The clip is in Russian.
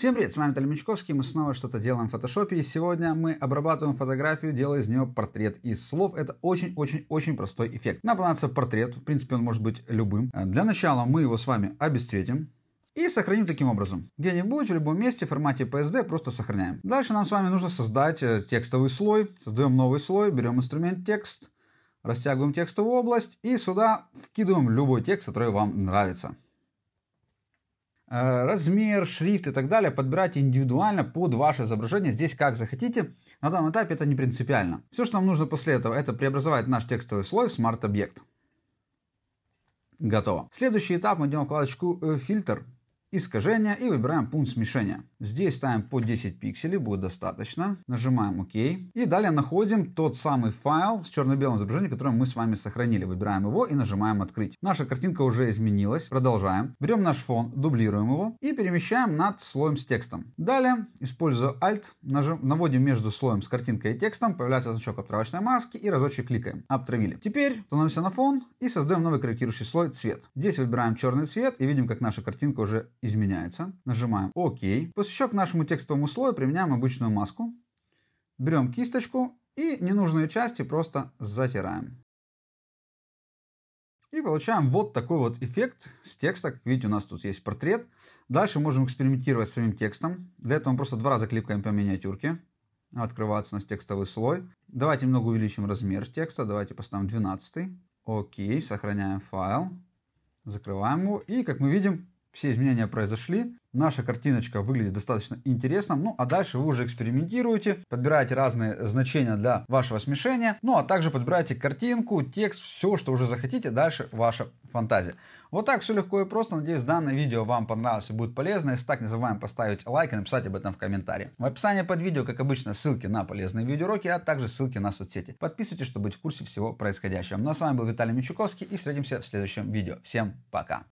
Всем привет, с вами Виталий Мечковский, мы снова что-то делаем в фотошопе, и сегодня мы обрабатываем фотографию, делая из нее портрет из слов. Это очень-очень-очень простой эффект. Нам понадобится портрет, в принципе, он может быть любым. Э, для начала мы его с вами обесцветим, и сохраним таким образом. Где-нибудь, в любом месте, в формате PSD просто сохраняем. Дальше нам с вами нужно создать э, текстовый слой. Создаем новый слой, берем инструмент текст, растягиваем текстовую область и сюда вкидываем любой текст, который вам нравится. Э, размер, шрифт и так далее подбирать индивидуально под ваше изображение здесь как захотите. На данном этапе это не принципиально. Все, что нам нужно после этого, это преобразовать наш текстовый слой в смарт-объект. Готово. Следующий этап мы идем в вкладочку э, «Фильтр» искажения и выбираем пункт смешения. Здесь ставим по 10 пикселей, будет достаточно. Нажимаем ОК. И далее находим тот самый файл с черно-белым изображением, который мы с вами сохранили. Выбираем его и нажимаем открыть. Наша картинка уже изменилась. Продолжаем. Берем наш фон, дублируем его и перемещаем над слоем с текстом. Далее, используя Alt, нажим, наводим между слоем с картинкой и текстом, появляется значок обтравочной маски и разочек кликаем. Обтравили. Теперь становимся на фон и создаем новый корректирующий слой цвет. Здесь выбираем черный цвет и видим, как наша картинка уже изменяется. Нажимаем ОК. После чего к нашему текстовому слою применяем обычную маску. Берем кисточку и ненужные части просто затираем. И получаем вот такой вот эффект с текста. Как видите, у нас тут есть портрет. Дальше можем экспериментировать с самим текстом. Для этого мы просто два раза кликаем по миниатюрке. Открывается у нас текстовый слой. Давайте немного увеличим размер текста. Давайте поставим 12. Окей, сохраняем файл. Закрываем его. И, как мы видим, все изменения произошли, наша картиночка выглядит достаточно интересно, ну а дальше вы уже экспериментируете, подбираете разные значения для вашего смешения, ну а также подбираете картинку, текст, все, что уже захотите, дальше ваша фантазия. Вот так все легко и просто. Надеюсь, данное видео вам понравилось и будет полезно. Если так, не забываем поставить лайк и написать об этом в комментарии. В описании под видео, как обычно, ссылки на полезные видеоуроки, а также ссылки на соцсети. Подписывайтесь, чтобы быть в курсе всего происходящего. Ну а с вами был Виталий Мичуковский и встретимся в следующем видео. Всем пока!